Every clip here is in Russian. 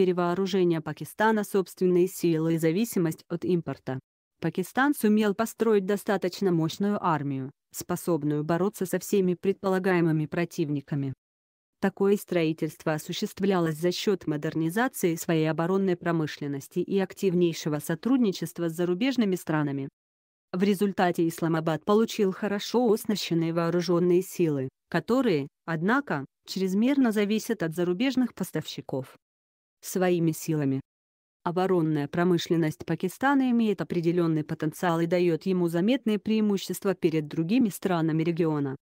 перевооружения Пакистана собственные силы и зависимость от импорта. Пакистан сумел построить достаточно мощную армию, способную бороться со всеми предполагаемыми противниками. Такое строительство осуществлялось за счет модернизации своей оборонной промышленности и активнейшего сотрудничества с зарубежными странами. В результате Исламабад получил хорошо оснащенные вооруженные силы, которые, однако, чрезмерно зависят от зарубежных поставщиков своими силами. Оборонная промышленность Пакистана имеет определенный потенциал и дает ему заметные преимущества перед другими странами региона.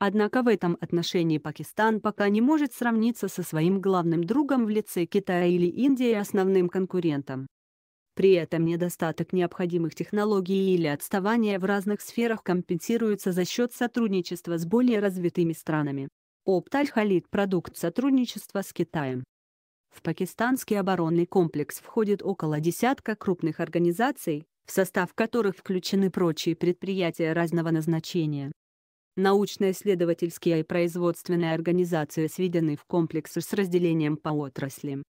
Однако в этом отношении Пакистан пока не может сравниться со своим главным другом в лице Китая или Индии основным конкурентом. При этом недостаток необходимых технологий или отставание в разных сферах компенсируется за счет сотрудничества с более развитыми странами. Опт Аль-Халид продукт сотрудничества с Китаем. В пакистанский оборонный комплекс входит около десятка крупных организаций, в состав которых включены прочие предприятия разного назначения. Научно-исследовательские и производственные организации сведены в комплекс с разделением по отраслям.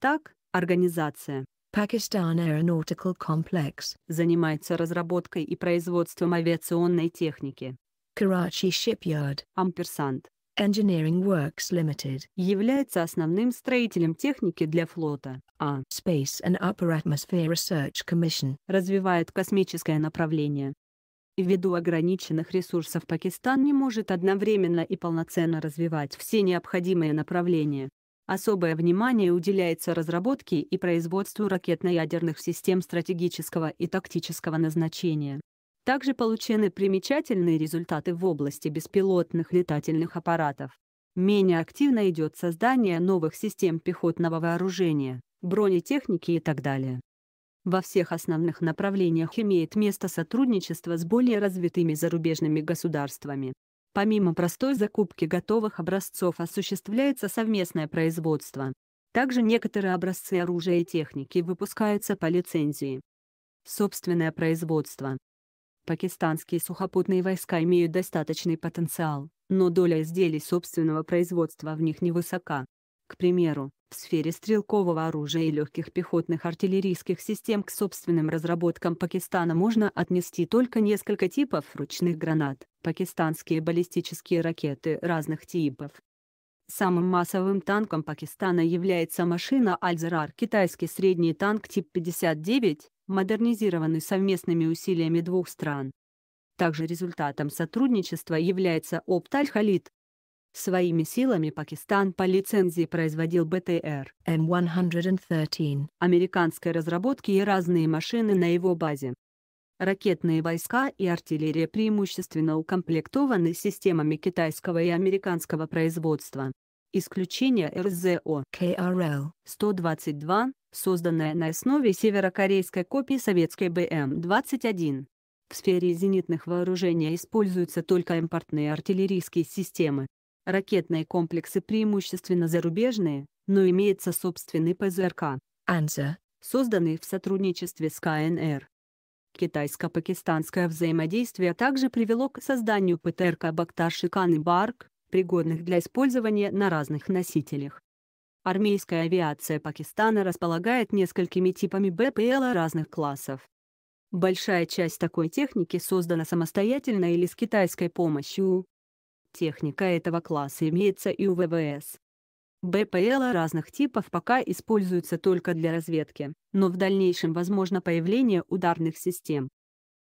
Так, организация Pakistan Aeronautical Complex занимается разработкой и производством авиационной техники. Karachi Shipyard Ampersand Engineering Works Limited является основным строителем техники для флота, а Space and Upper Atmosphere Research Commission развивает космическое направление. Ввиду ограниченных ресурсов Пакистан не может одновременно и полноценно развивать все необходимые направления. Особое внимание уделяется разработке и производству ракетно-ядерных систем стратегического и тактического назначения. Также получены примечательные результаты в области беспилотных летательных аппаратов. Менее активно идет создание новых систем пехотного вооружения, бронетехники и так далее. Во всех основных направлениях имеет место сотрудничество с более развитыми зарубежными государствами. Помимо простой закупки готовых образцов осуществляется совместное производство. Также некоторые образцы оружия и техники выпускаются по лицензии. Собственное производство Пакистанские сухопутные войска имеют достаточный потенциал, но доля изделий собственного производства в них невысока. К примеру, в сфере стрелкового оружия и легких пехотных артиллерийских систем к собственным разработкам Пакистана можно отнести только несколько типов ручных гранат, пакистанские баллистические ракеты разных типов, Самым массовым танком Пакистана является машина Альзерар, китайский средний танк тип 59, модернизированы совместными усилиями двух стран. Также результатом сотрудничества является опт халид Своими силами Пакистан по лицензии производил БТР М113 американской разработки и разные машины на его базе. Ракетные войска и артиллерия преимущественно укомплектованы системами китайского и американского производства. Исключение РЗО КРЛ 122, созданное на основе северокорейской копии советской БМ-21. В сфере зенитных вооружений используются только импортные артиллерийские системы. Ракетные комплексы преимущественно зарубежные, но имеется собственный ПЗРК «Анза», созданный в сотрудничестве с КНР. Китайско-пакистанское взаимодействие также привело к созданию ПТРК «Бакташи Кан и Барк», пригодных для использования на разных носителях. Армейская авиация Пакистана располагает несколькими типами БПЛ разных классов. Большая часть такой техники создана самостоятельно или с китайской помощью. Техника этого класса имеется и у ВВС. БПЛ разных типов пока используются только для разведки, но в дальнейшем возможно появление ударных систем,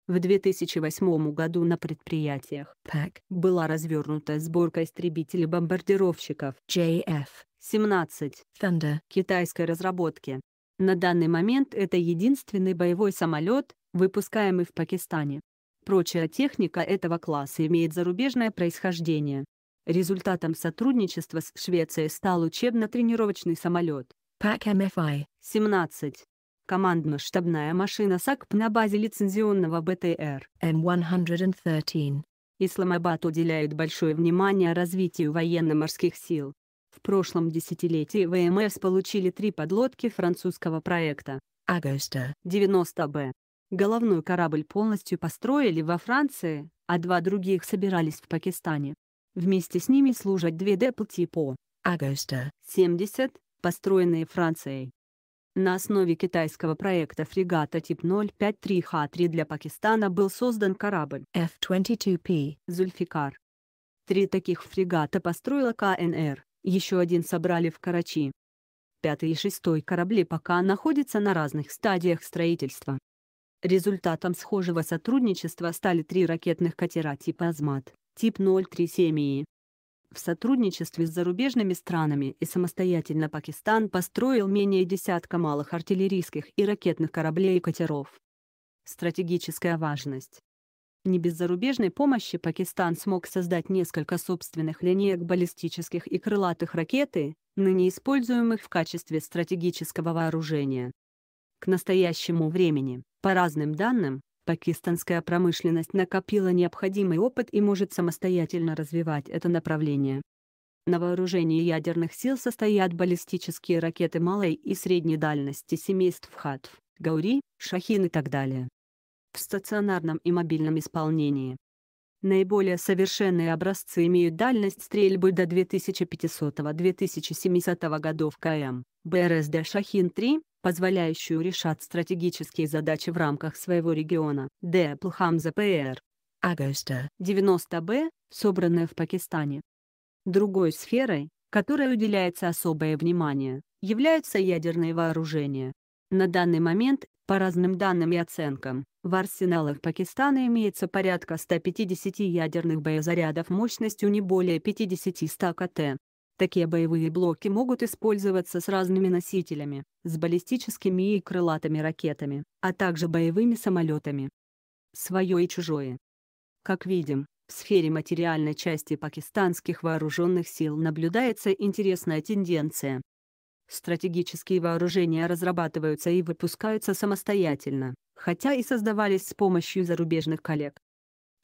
в 2008 году на предприятиях ПЭК была развернута сборка истребителей-бомбардировщиков JF-17 Thunder китайской разработки. На данный момент это единственный боевой самолет, выпускаемый в Пакистане. Прочая техника этого класса имеет зарубежное происхождение. Результатом сотрудничества с Швецией стал учебно-тренировочный самолет Пак мфи эм 17 командно-штабная машина САКП на базе лицензионного БТР М113. Исламабад уделяет большое внимание развитию военно-морских сил. В прошлом десятилетии ВМС получили три подлодки французского проекта Агоста 90Б. Головной корабль полностью построили во Франции, а два других собирались в Пакистане. Вместе с ними служат две Деплти типа Агоста 70, построенные Францией. На основе китайского проекта фрегата тип 053Х3 для Пакистана был создан корабль F-22P «Зульфикар». Три таких фрегата построила КНР, еще один собрали в Карачи. Пятый и шестой корабли пока находятся на разных стадиях строительства. Результатом схожего сотрудничества стали три ракетных катера типа «Азмат», тип 037 и в сотрудничестве с зарубежными странами и самостоятельно Пакистан построил менее десятка малых артиллерийских и ракетных кораблей и катеров. Стратегическая важность. Не без зарубежной помощи Пакистан смог создать несколько собственных линеек баллистических и крылатых ракеты, ныне используемых в качестве стратегического вооружения. К настоящему времени, по разным данным, Пакистанская промышленность накопила необходимый опыт и может самостоятельно развивать это направление. На вооружении ядерных сил состоят баллистические ракеты малой и средней дальности семейств ХАТВ, Гаури, Шахин и так далее. В стационарном и мобильном исполнении. Наиболее совершенные образцы имеют дальность стрельбы до 2500-2700 годов КМ, БРСД «Шахин-3», позволяющую решать стратегические задачи в рамках своего региона. Д. Плхамза П.Р. Агоста 90Б, собранная в Пакистане. Другой сферой, которой уделяется особое внимание, являются ядерные вооружения. На данный момент, по разным данным и оценкам, в арсеналах Пакистана имеется порядка 150 ядерных боезарядов мощностью не более 50-100 КТ. Такие боевые блоки могут использоваться с разными носителями, с баллистическими и крылатыми ракетами, а также боевыми самолетами. Свое и чужое. Как видим, в сфере материальной части пакистанских вооруженных сил наблюдается интересная тенденция. Стратегические вооружения разрабатываются и выпускаются самостоятельно, хотя и создавались с помощью зарубежных коллег.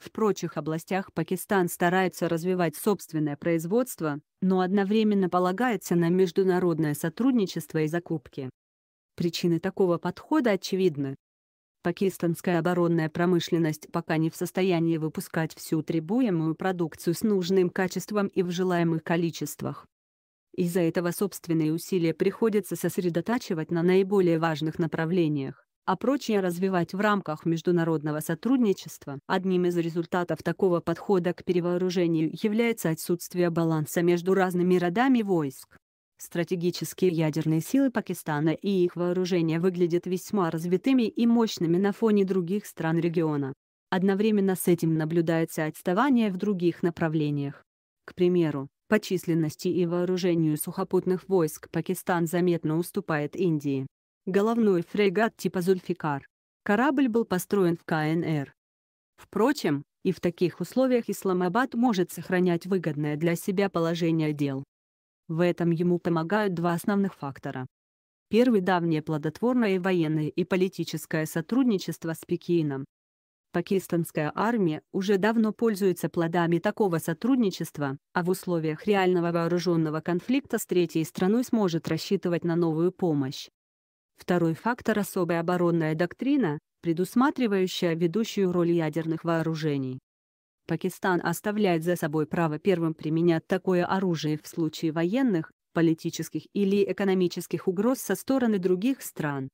В прочих областях Пакистан старается развивать собственное производство, но одновременно полагается на международное сотрудничество и закупки. Причины такого подхода очевидны. Пакистанская оборонная промышленность пока не в состоянии выпускать всю требуемую продукцию с нужным качеством и в желаемых количествах. Из-за этого собственные усилия приходится сосредотачивать на наиболее важных направлениях а прочее развивать в рамках международного сотрудничества. Одним из результатов такого подхода к перевооружению является отсутствие баланса между разными родами войск. Стратегические ядерные силы Пакистана и их вооружение выглядят весьма развитыми и мощными на фоне других стран региона. Одновременно с этим наблюдается отставание в других направлениях. К примеру, по численности и вооружению сухопутных войск Пакистан заметно уступает Индии головной фрегат типа «Зульфикар». Корабль был построен в КНР. Впрочем, и в таких условиях Исламабад может сохранять выгодное для себя положение дел. В этом ему помогают два основных фактора. Первый – давнее плодотворное военное и политическое сотрудничество с Пекином. Пакистанская армия уже давно пользуется плодами такого сотрудничества, а в условиях реального вооруженного конфликта с третьей страной сможет рассчитывать на новую помощь. Второй фактор – особая оборонная доктрина, предусматривающая ведущую роль ядерных вооружений. Пакистан оставляет за собой право первым применять такое оружие в случае военных, политических или экономических угроз со стороны других стран.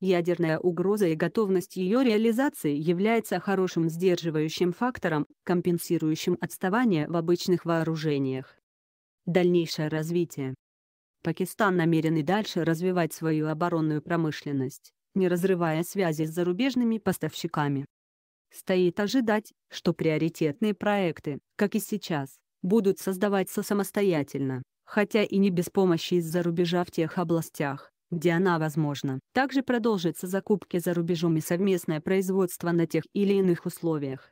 Ядерная угроза и готовность ее реализации является хорошим сдерживающим фактором, компенсирующим отставание в обычных вооружениях. Дальнейшее развитие Пакистан намерен и дальше развивать свою оборонную промышленность, не разрывая связи с зарубежными поставщиками. Стоит ожидать, что приоритетные проекты, как и сейчас, будут создаваться самостоятельно, хотя и не без помощи из-за рубежа в тех областях, где она возможна. Также продолжится закупки за рубежом и совместное производство на тех или иных условиях.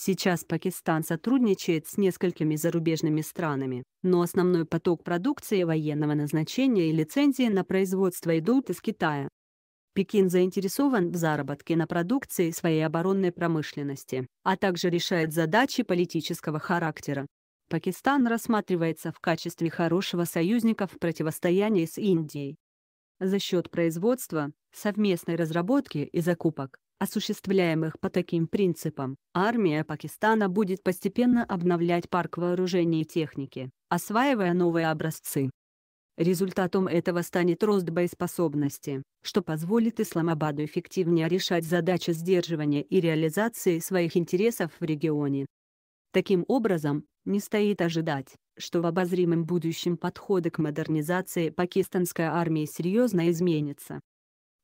Сейчас Пакистан сотрудничает с несколькими зарубежными странами, но основной поток продукции военного назначения и лицензии на производство идут из Китая. Пекин заинтересован в заработке на продукции своей оборонной промышленности, а также решает задачи политического характера. Пакистан рассматривается в качестве хорошего союзника в противостоянии с Индией. За счет производства, совместной разработки и закупок осуществляемых по таким принципам, армия Пакистана будет постепенно обновлять парк вооружений и техники, осваивая новые образцы. Результатом этого станет рост боеспособности, что позволит Исламабаду эффективнее решать задачи сдерживания и реализации своих интересов в регионе. Таким образом, не стоит ожидать, что в обозримом будущем подходы к модернизации пакистанской армии серьезно изменятся.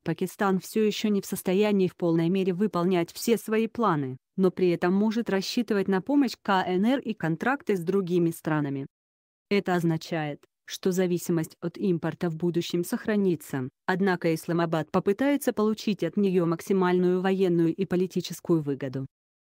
Пакистан все еще не в состоянии в полной мере выполнять все свои планы, но при этом может рассчитывать на помощь КНР и контракты с другими странами. Это означает, что зависимость от импорта в будущем сохранится, однако Исламабад попытается получить от нее максимальную военную и политическую выгоду.